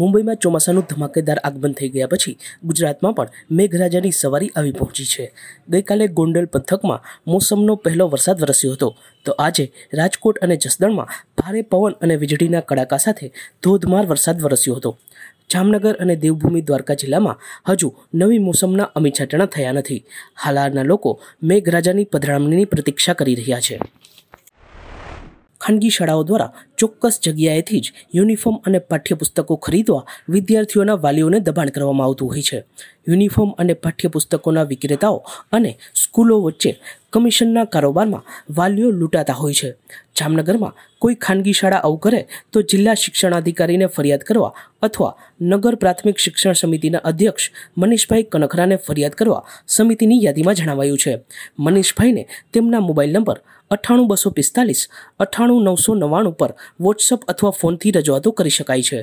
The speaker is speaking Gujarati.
મુંબઈમાં ચોમાસાનું ધમાકેદાર આગમન થઈ ગયા પછી ગુજરાતમાં પણ મેઘરાજાની સવારી આવી પહોંચી છે ગઈકાલે ગોંડલ પંથકમાં મોસમનો પહેલો વરસાદ વરસ્યો હતો તો આજે રાજકોટ અને જસદણમાં ભારે પવન અને વીજળીના કડાકા સાથે ધોધમાર વરસાદ વરસ્યો હતો જામનગર અને દેવભૂમિ દ્વારકા જિલ્લામાં હજુ નવી મોસમના અમીછાટણા થયા નથી હાલારના લોકો મેઘરાજાની પધરામણીની પ્રતીક્ષા કરી રહ્યા છે ખાનગી શાળાઓ દ્વારા ચોક્કસ જગ્યાએથી જ યુનિફોર્મ અને પાઠ્યપુસ્તકો ખરીદવા વિદ્યાર્થીઓના વાલીઓને દબાણ કરવામાં આવતું હોય છે યુનિફોર્મ અને પાઠ્યપુસ્તકોના વિક્રેતાઓ અને સ્કૂલો વચ્ચે કમિશનના કારોબારમાં વાલીઓ લૂંટાતા હોય છે જામનગરમાં કોઈ ખાનગી શાળા આવું કરે તો જિલ્લા શિક્ષણાધિકારીને ફરિયાદ કરવા અથવા નગર પ્રાથમિક શિક્ષણ સમિતિના અધ્યક્ષ મનીષભાઈ કનખરાને ફરિયાદ કરવા સમિતિની યાદીમાં જણાવાયું છે મનીષભાઈને તેમના મોબાઈલ નંબર અઠ્ઠાણું બસો પિસ્તાલીસ અઠ્ઠાણું નવસો નવ્વાણું પર વોટ્સઅપ અથવા ફોનથી રજૂઆતો કરી શકાય છે